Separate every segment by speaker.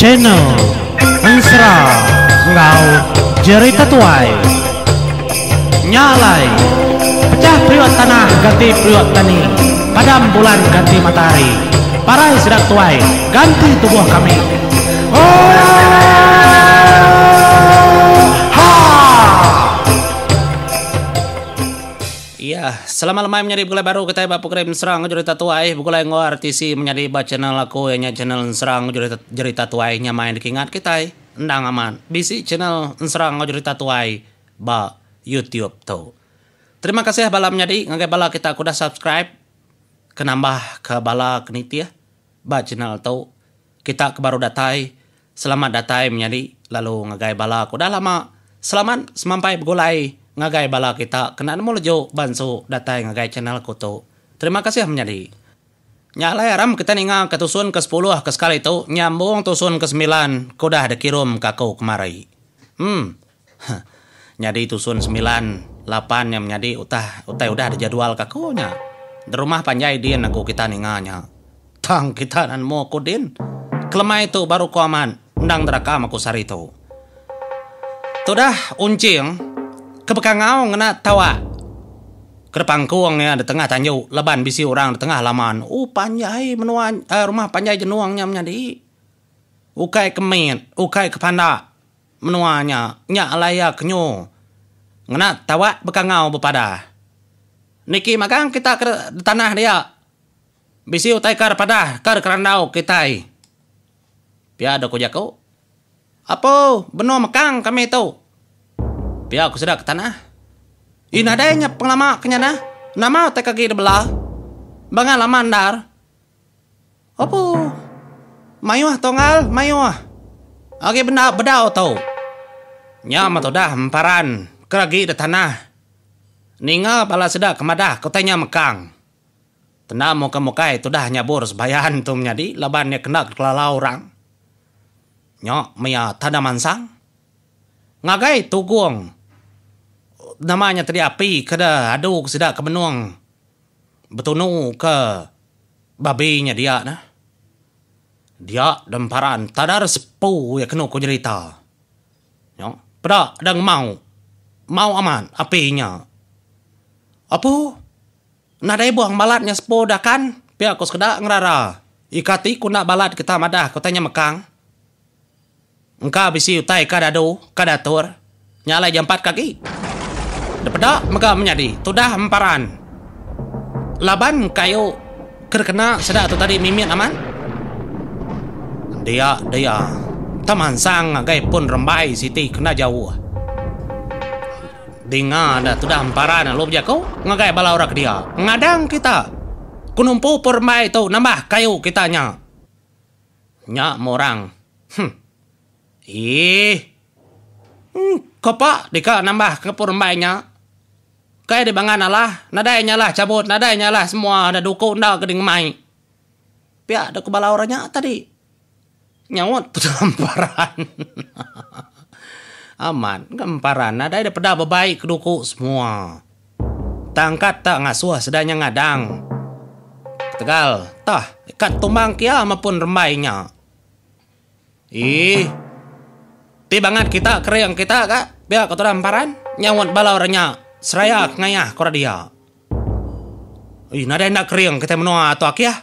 Speaker 1: channel Mesra Ngau Jeri Tetuai Nyalai Pecah priwat tanah ganti priwat tani Padam bulan ganti matahari Parai sedak tuai ganti tubuh kami Oh ya. Selama malam menjadi bukulai baru kita bapu krim serang cerita tuai bukulai ngo artisi menjadi ba channel aku yangnya channel serang cerita cerita tuai nya main dikingat kita eh. ndang aman. Bisi channel serang cerita tuai ba YouTube tu. Terima kasih bala menjadi ngagai balak kita kuda subscribe kenambah ke bala keniti ya ba channel tu kita ke baru datai selamat datai menjadi lalu ngagai bala kuda lama selamat semampai bukulai ngagai bala kita kena mau lejo bansu datai ngagai channel kutu. terima kasih menjadi Nyala ya ram kita ninga ke tusun ke sepuluh ah ke sekali itu nyambung tusun ke sembilan kudah dekirum kakau kemari. Hmm, nyadi tusun sembilan lapan yang nyadi utah utah udah ada jadwal kakunya. Di rumah panjai dia naku kita ninganya. Tang kita dan mau kudin. Kelemah itu baru kuaman. Undang terakam aku sarito. Tudah uncing kebekang ngena tawa kerpang kuang ya di tengah tanjau leban bisi orang di tengah laman uh panjai menuan uh, rumah panjai jenuang nyam nyadi ukai kemen ukai kepanda menuanya nya layak nyu ngena tawa bekangau ngau bepada niki makang kita ke tanah dia bisi utai kar pada kar kerandau kitai piada kujaku apa benua makang kami tahu Ya, aku sudah ke tanah ini ada adanya pengalaman kenyana nama di belah bangga dar apa mayuah tongal mayuah oke benda beda tau nyama tau dah emparan keragi di tanah ninga pala sedak kemadah kotanya mekang Tena muka muka itu dah nyabur sebayan tu menjadi labannya kena kelala orang. Nyok maya tanda mansang. Ngagai tuguang namanya tadi api ke dah? aduk ke ke benuang? Betunu ke babinya dia nah? Dia demparan tadar sepu ya kena ku cerita. Ya, pada dang mau. Mau aman apinya. Apa? nadai buang balatnya sepu dah kan? Pihak kos kedak ngerara. Ikati ku nak balat kita madah kau tanya mekang. Engkau bisi utai kada do kada tur Nyala jam empat kaki. Depeda mega menjadi Tudah emparan Laban kayu Kerkena sedak tu tadi mimin aman Dia dia Taman sang agai pun rembai siti kena jauh Dinga ada tudah emparan Lu kau ngagai bala orang dia Ngadang kita Kunumpu permai tu nambah kayu kita nya. Nyak morang Hm Ih hmm, Kopak dika nambah ke permainya Kayak di bangan lah, nadainya lah, cabut, nadainya lah, semua ada duku, nda keding mai. Pia ada kebala orangnya tadi. Nyawot kelemparan. Aman, kelemparan, nada ada peda bebaik duku semua. Tangkat tak ngasuh sedanya ngadang. Tegal, tah, ikat tumbang kia maupun rembainya. Ih, tiba banget kita, kering kita kak, biar kotoran paran, nyawot bala orangnya. Srayak ngayah kora dia. Ih, nada ndak kering kita menua atau ya? Ah.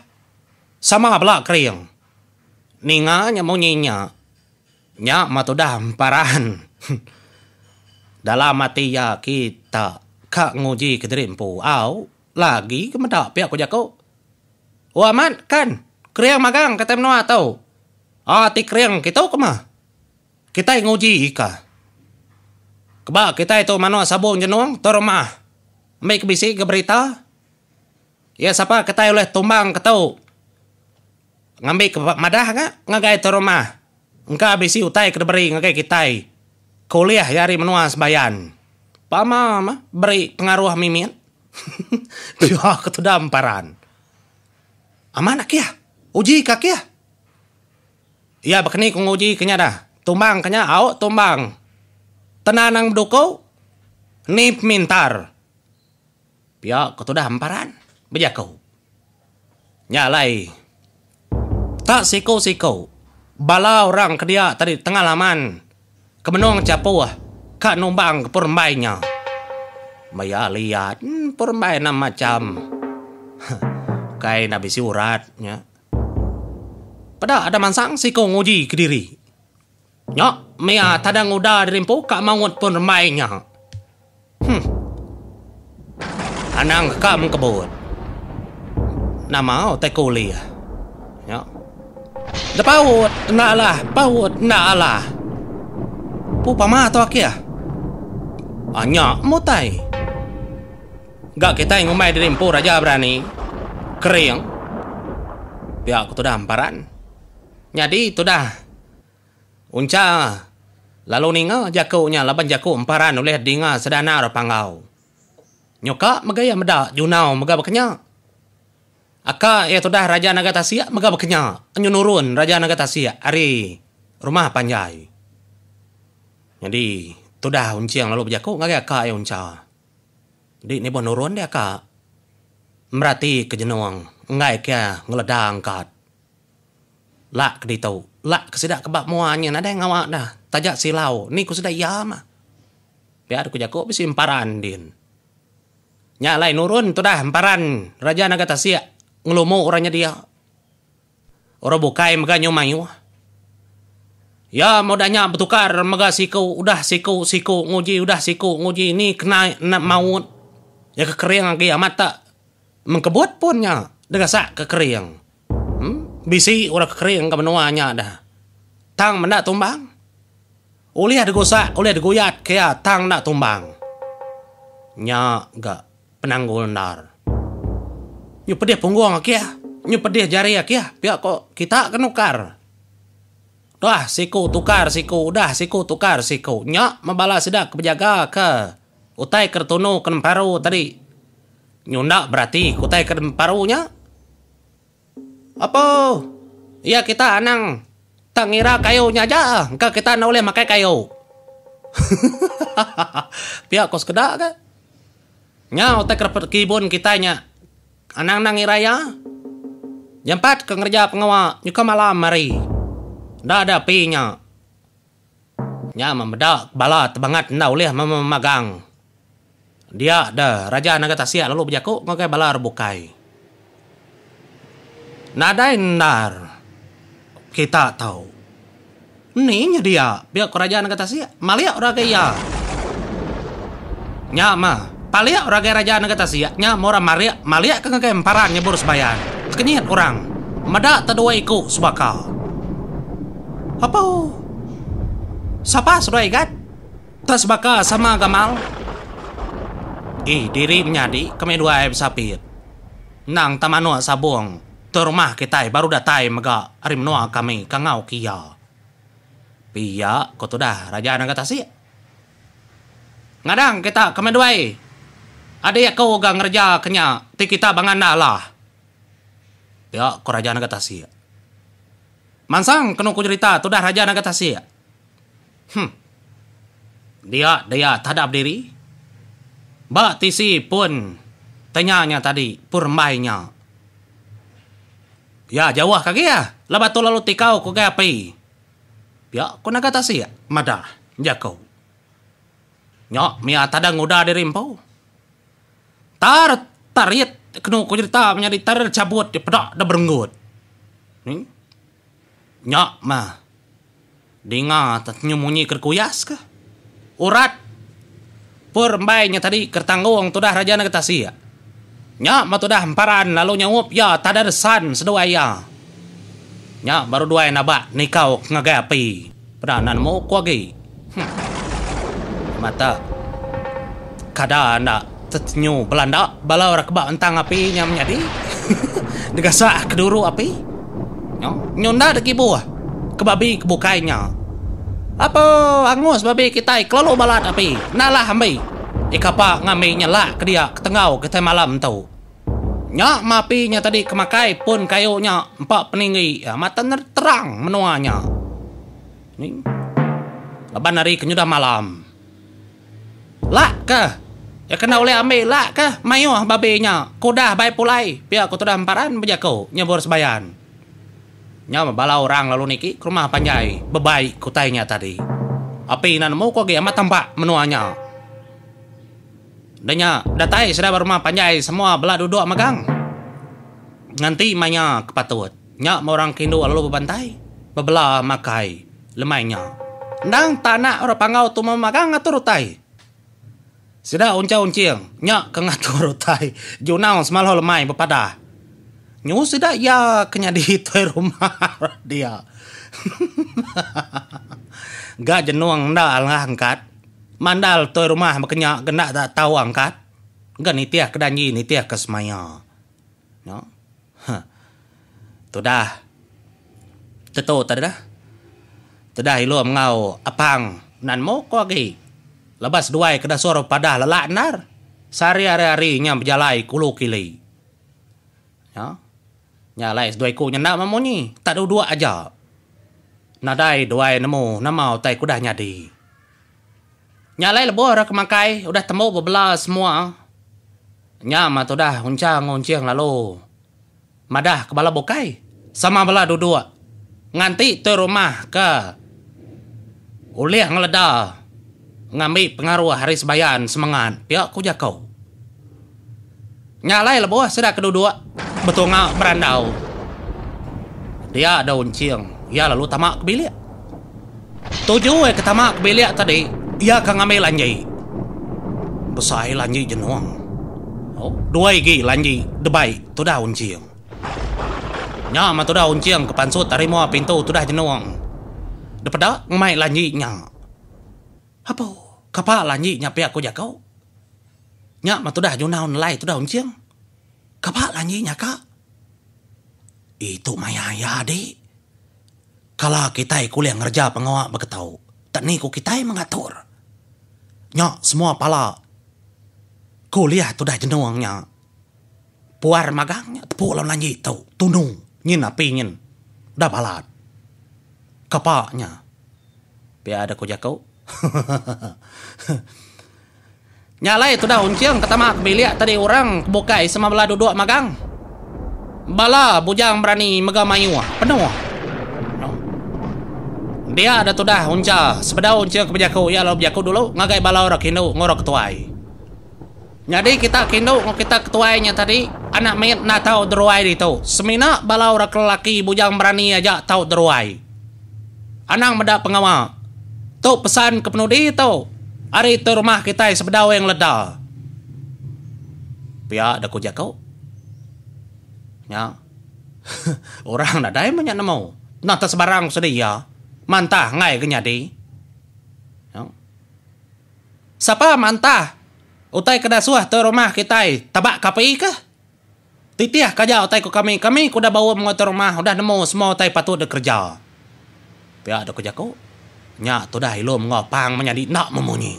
Speaker 1: Sama lah kering. Ninga nya mau nyinya. Nya matu parahan. Dalam mati ya kita kak nguji ke pu au lagi kemedak pihak kujak kau. Waman, man kan kering magang ah, kita menua atau. Ah ti kering kita kemah. Kita nguji ika. Kaba kita itu mano sabong jenong toro ma. May kebisi ke berita. Ya siapa kita oleh tumbang tau. Ngambil ke madah nga ngagai toro ma. Engka bisi utai ke beri ngagai kita, Kuliah yari menua sembayan. Pama ma beri pengaruh mimin. Dia ketudam paran. amanak kia. Uji kakia. Ya bakni kung uji kenya Tumbang kenya au tumbang tenanang doko nip mintar pia kotoda hamparan kau nyalai tak siko siko bala orang kedia tadi tengah laman kemenong capua ah, kak nombang ke permainya maya lihat hmm, permainan macam kain nabi uratnya pada ada mansang siko nguji kediri nyok Mea tadang udah udar rimpoka mangut pun remainnya. Hmm. Anang kam kebun. Nama o te kuli Ya. Da paut na ala, paut na ala. Pu pama to akia. Ah? Anya mutai. Gak kita yang ngomai dari impor aja berani. Kering. Ya aku dah amparan. Jadi tu dah. Unca Lalu ninga jaku nya laban jaku emparan oleh dinga sedana ro pangau. Nyoka megaya meda junau mega bekenya. Aka ya sudah raja naga tasia mega bekenya. Anyu nurun raja naga tasia ari rumah panjai. Jadi sudah unciang lalu bejaku ngaga aka ya unca. Jadi ni bon nurun dia aka. Merati jenuang ngai ke ngeledang kat. Lak ditau. Lak kesedak kebak muanya nadai ngawak dah tajak silau niku sudah iya mah biar ku jago bisi emparan din nyalai nurun tu dah emparan raja naga tasia ngelomo orangnya dia orang bukai mega nyomayu Ya modanya bertukar mega siku udah siku siku nguji udah siku nguji ini kena nak maut ya kekering lagi ya mata mengkebut punnya sak kekering hmm? bisi orang kekering ke menuanya dah tang mendak tumbang oleh ada gosak, oleh ada goyat, kaya tang nak tumbang. Nya ga penanggul nar. Nyu pedih punggung ya. Ah. nyu pedih jari ya. pihak ah. kok kita kenukar. Kan dah siku tukar siku, dah siku tukar siku. Nya membalas sedak kejaga ke. Utai kertono kenemparu tadi. nak berarti kutai kenemparunya. Apa? Ya kita anang Tangira nya aja, engka kita na oleh makai kayu. Pihak kos keda ka? Nya otak kibun kitanya. Anang nangiraya. Jampat ke ngerja pengawa, nyuka malam mari. da ada pinya. Nya membedak bala tebangat na oleh memagang. Dia ada raja tasia lalu bejaku ngakai bala rebukai. Nadai nar kita tahu. Ini dia, biar kerajaan kata sih, malia orang kaya. Nyama, palia orang kaya kerajaan kata sih, nyama orang malia, malia kayak kemparan nyebur sebayan. Kenyit orang, meda terdua iku sebakal. Apa? Siapa sudah ikat? Tas bakal sama Gamal. Ih, diri menyadi kami dua ayam sapit. Nang tamano sabung terumah kita baru datang mega hari menua kami kangau kia. Ya. Pia tu dah raja naga si. Ngadang kita kami dua. Ada ya kau gang kerja kenya ti kita banganda lah. Pia ya, ko raja naga si. Mansang kena ku cerita tu dah raja naga si. Hmm. Dia dia tadap diri. Ba tisi pun tanyanya tadi purmainya Ya, jawah kaki ya. Ah. Labat tu lalu tikau kau kaya apa? Ya, kau nak kata siya? Mada, jago. Ya Nyok, mia tada nguda di rimpau. Tar, tarit. Kena kau cerita, menyari tar cabut. di pedak, udah berenggut. Hmm? Nyok, mah, Dinga, nyumunyi kerkuyas ke? Urat. Pur, mbaiknya tadi kertanggung tu dah raja nak kata siya. Ya, matu dah hamparan lalu nyawup ya tada desan sedua ya. Nya baru dua yang nabak nikau ngagapi. Peranan mau kuagi. Hm. Mata. Kada nak tetinyu Belanda balau rakba entang api nyam nyadi. Degasa keduru api. Ya, nyonda deki buah. Kebabi kebukainya. Apa angus babi kita kelolo balat api. Nalah ambil. Ikapa nga may nyala dia katangaw kita malam tau. Nya mapi nya tadi kemakai pun kayo nya empat peninggi ya, mata terang menuanya. Ini laban hari kenyudah malam. Lak kah? Ya kena oleh ambil lah kah? babi nya Kuda baik pulai. Pia aku tuh hamparan beja kau nyebur sebayan. Nya bala orang lalu niki ke rumah panjai. Bebaik kutainya tadi. Api nan mau kau gaya tambak menuanya. Danya, datai sudah berumah panjai semua belah duduk magang. Nanti mainnya kepatut. Nyak orang kindu lalu berbantai. Bebelah makai. Lemainya. Nang tanah orang pangau tu magang ngatur utai. Sudah unca uncing. Nyak ke ngatur utai. Junau semalah lemai bepada. Nyu sudah ya kenyadi itu rumah dia. Gak jenuang dah lah angkat mandal toy rumah makanya kena tak tahu angkat enggak kan nitiah kedanyi nitiah kesemaya. no huh. tu dah Tetu tadi dah tu dah ilu mengau apang nan mo ko lagi. Lepas duai kena soro padah lelak nar sari hari-hari nya berjalai kulu kili no nyalai duai ku nya nak mamoni tak ada dua aja nadai duai nemu namau tai kudah nyadi Nyalai lebo orang kemakai, udah temu bebelah semua. Nyamat udah, uncang uncang lalu. Madah kepala bokai, sama belah dua-dua. Nganti tu rumah ke. uliah ngeledah. Ngambil pengaruh hari sebayan semangat, pihak ya, kuja kau Nyalai lebo sudah kedua-dua. Betul ngak berandau. Dia ada uncang, ya lalu tamak ke bilik Tujuh eh ke tamak ke bilik tadi. Iya kang ame lanjai. Besai lanjai jenuang. Oh, dua lagi lanjai debai itu dah unciang. Nya itu tu dah unciang ke pansut pintu sudah dah jenuang. Depada ngemai lanjai Apa? Kapa lanjai nya pia aku jakau? Nya ma tu dah junaun lai tu dah unciang. Kapa lanjai nya kak? Itu maya ya dek. Kalau kita kuliah ngerja pengawak berketau. Tak ni ku kita mengatur. Nyak semua pala. Kuliah tu dah jenuang nyak. Puar magang magangnya tepuk lawan lanyi tau. Tunung. Nyin api nyin. Dah balat. Kapaknya. biar ada kau jakau. Nyalai tu dah unciang mak bilik tadi orang bukai sama bela duduk magang. Bala bujang berani megamayu ah. penuh. Ah dia ada dah unca sebeda unca ke bejaku ya lo bejaku dulu ngagai balau rok hindu ngorok tuai jadi kita kindu kita ketuainya tadi anak main na tau deruai itu semina balau rak lelaki bujang berani aja tau deruai anak meda pengawal tu pesan ke penudi itu hari itu rumah kita sepeda yang ledal pia daku jakau ya orang nadai banyak mau nah tas barang sedih ya mantah ngai ke nyadi. No. Siapa mantah? Utai kada suah tu rumah kita tabak kapai ke? Titiah kerja utai ku kami. Kami kuda bawa mengotor rumah. Udah nemu semua utai patut de kerja. Pihak ada kerja ku. Nyak tu dah ilum ngopang menyadi nak memunyi.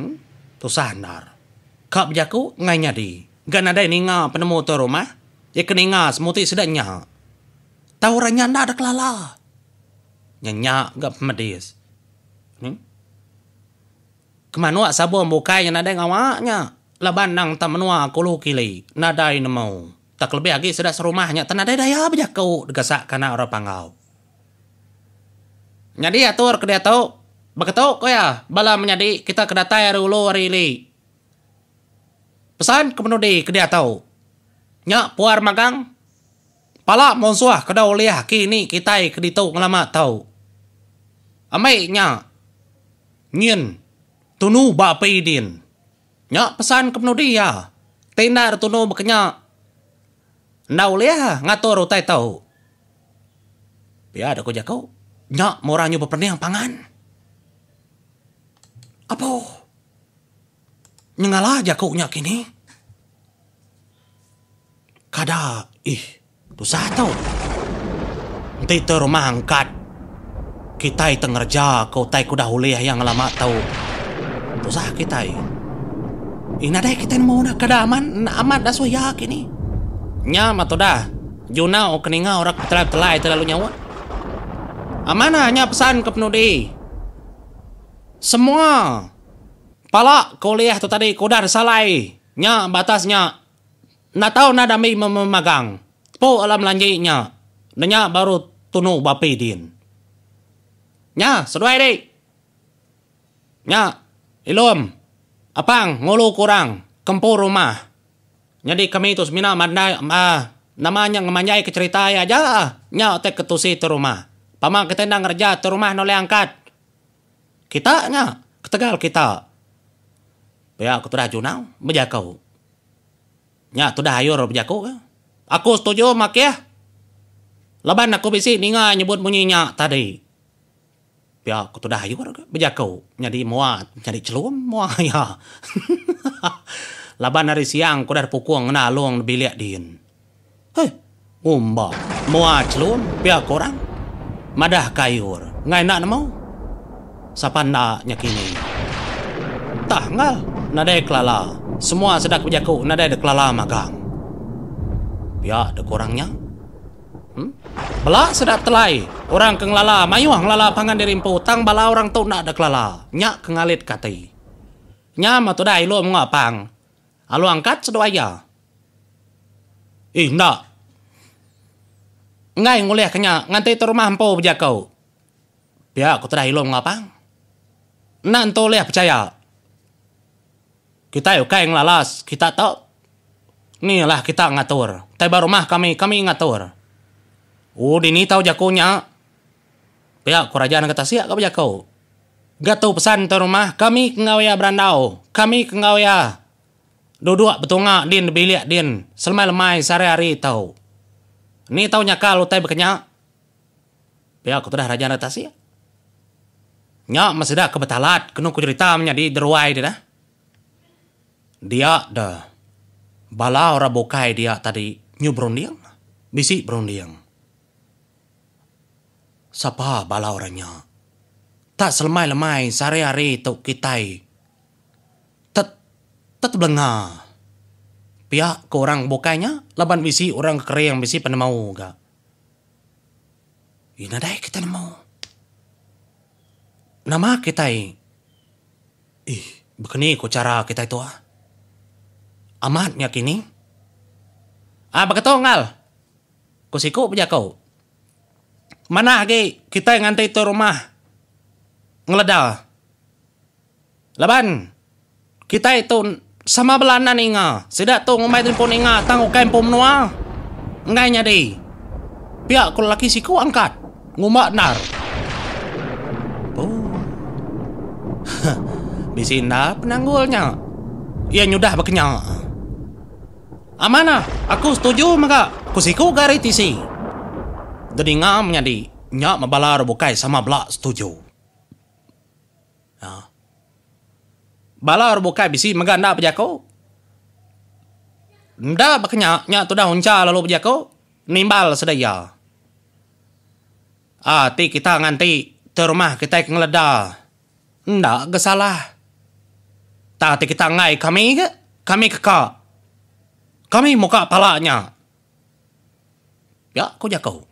Speaker 1: Hmm? Tu sandar. kerja ku ngai nyadi. Gan ada ninga penemu tu rumah. Ya keninga semuti sedanya. tahu ranya ndak ada kelala nyanya gak pemedes hmm? kemanua sabo bukai ada deng Laban nang tamanua kulu kili nadai nemu tak lebih lagi sudah serumahnya tenadai daya aja kau degasak karena orang pangau nyadi atur ke dia tahu Bakatau ko ya, bala menyadi kita kedatai dulu hari ini. Pesan kepenuh di kedia tahu. Nyak puar magang. Pala monsuah kedau liah kini kita keditu ngelama tahu amai nya, ngin tunu ba nya pesan kemno dia tenar tunu nu makanya nau leh ngatur utai tau ya ada kau jakau nya moranyu yang pangan apa nyengalah jakau nya kini kada ih dosa tau Nanti angkat. Kita itu kau tai kuda huliah yang lama tahu. Tuh sah kita Ina deh kita mau nak kedaman, aman dah suya ini. Nyam atau dah? Juna o keninga orang telai telai terlalu nyawa. Amana hanya pesan ke penudi. Semua pala kuliah tu tadi kudar salai. Nya batasnya. Nak tahu nada dami memagang. Po alam lanjinya. Nanya baru tunuh bapidin. din. Nya, seduai deh. Nya, ilum. Apang, ngulu kurang. Kempur rumah. Jadi kami itu mina mandai, uh, namanya ngemanyai keceritaya aja. Nya, otek ketusi itu rumah. Pamang kita nang kerja itu rumah yangkat. angkat. Kita, nya, ketegal kita. Ya, aku sudah junau, bejakau. Nya, sudah hayur bejakau. Ya. Aku setuju mak ya. Laban aku bisi ninga nyebut bunyinya tadi. ya aku tu dah ayuh orang berjakau nyari muat nyari celum muat ya laban hari siang aku dah pukul ngena luang bilik din hei umba muat celum pihak korang madah kayur ngai nak mau siapa nak nyakini tak ngal nadai kelala semua sedak berjakau nadai de kelala magang pihak de korangnya Hmm? Bala sedap telai. Orang keng lala, mayu ang lala pangan dari impu. Tang bala orang tau nak dek lala. Nyak kengalit katai. Nyam atau dai lo mga pang. Alu angkat aja. Ih, eh, ndak. Ngai nguleh kenya ngantai tu rumah empu beja kau. Biar aku tadai lo mga pang. Nan leh percaya. Kita yuk kain lalas, kita tak. Nih lah kita ngatur. Tiba baru mah kami, kami ngatur. Oh, dini tahu jakonya. Ya, kerajaan kata siak kau jakau. tahu pesan tu rumah kami kengau ya ah, berandau. Kami kengau ah. dua Duduk betunga din bilik din. Selmai lemai sehari-hari tahu. Ni tahu nyaka lu tay bekenya. Ya, aku dah kerajaan kata sia. Nya masih dah kebetalat. Kena ku cerita menjadi deruai dia dah. Dia dah. Bala ora bokai dia tadi. Nyu berundiang. Bisi berundiang. Sapa bala orangnya? Tak selemai-lemai sari hari tu kitai. Tet, tet belengah. Pihak ke orang bukanya, laban bisi orang kere yang bisi pada mau ga. Ina dai kita mau. Nama kita Ih, begini ko cara kita itu ah. Amat yakini. Ah, begitu ngal. Kusiku punya kau. Mana lagi kita yang ngantai itu rumah ngeledal. Laban. Kita itu sama belanda inga. sedak tu ngomai telefon inga tang ukai pom nua Ngai nyadi Pihak kalau laki siku angkat. Ngumak nar. Oh. Bisinda penanggulnya. Ia nyudah bekenya. Amana, aku setuju maka kusiku garitisi jadi ngam nyadi nyak mabalar bukai sama bela setuju. Ya. Balar bukai bisi meganda pejako. Nda baknya nyak tu dah hunca lalu pejako nimbal sedaya. Ah, kita nganti terumah kita ngeleda. Nda gesalah. Tati kita ngai kami ke? Kami kekak. Kami muka palanya. Ya, kau jakau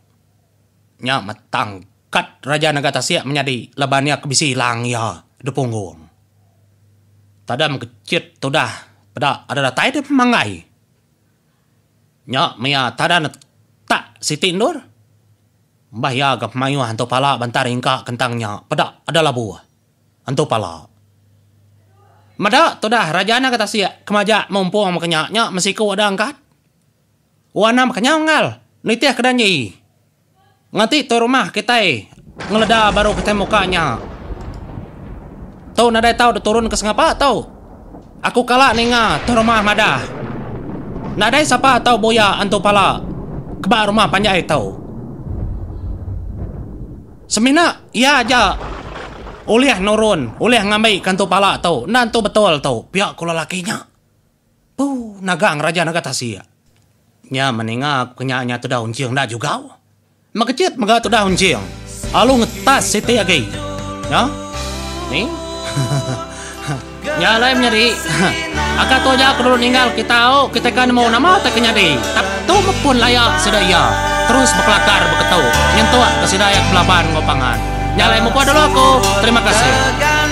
Speaker 1: nya matangkat Raja Nagatasia menjadi lebarnya kebisi langya de punggung. Tadam kecil dah pada ada datai de mangai Nya maya tadan tak siti nur Mbah ya gap mayu hantu pala bantar ingka kentang kentangnya pada ada labu. Hantu pala. Mada dah Raja Nagatasia kemaja mumpung makanya nya masih ku ada angkat. Wana makanya ngal. Nitiah kedanyi. Nanti tu rumah kita eh. Ngeledah baru kita mukanya. Tau nadai tahu turun ke singapura tau Aku kalah nih nga tu rumah madah. Nadai siapa tau boya antu pala. ke Keba rumah panjang tau. Semina, iya aja. Uliah nurun, uliah ngambil kantu pala tau Nantu betul tau Pihak kula lakinya. Puh, nagang raja naga tasia. Ya, ya meninga kenyanya tu daun cieng dah juga. Magkacit magato to dahon siya. Along tas si gay, ya? No? Ni? Ya lain nyari. Aka to ja kudu ninggal kita o kita kan mau nama tak nyari. Tap tu mepun layak sedaya. Iya. Terus bekelakar beketau. Nyentuat kesidayak belaban ngopangan. Nyalai mupa dulu aku. Terima kasih.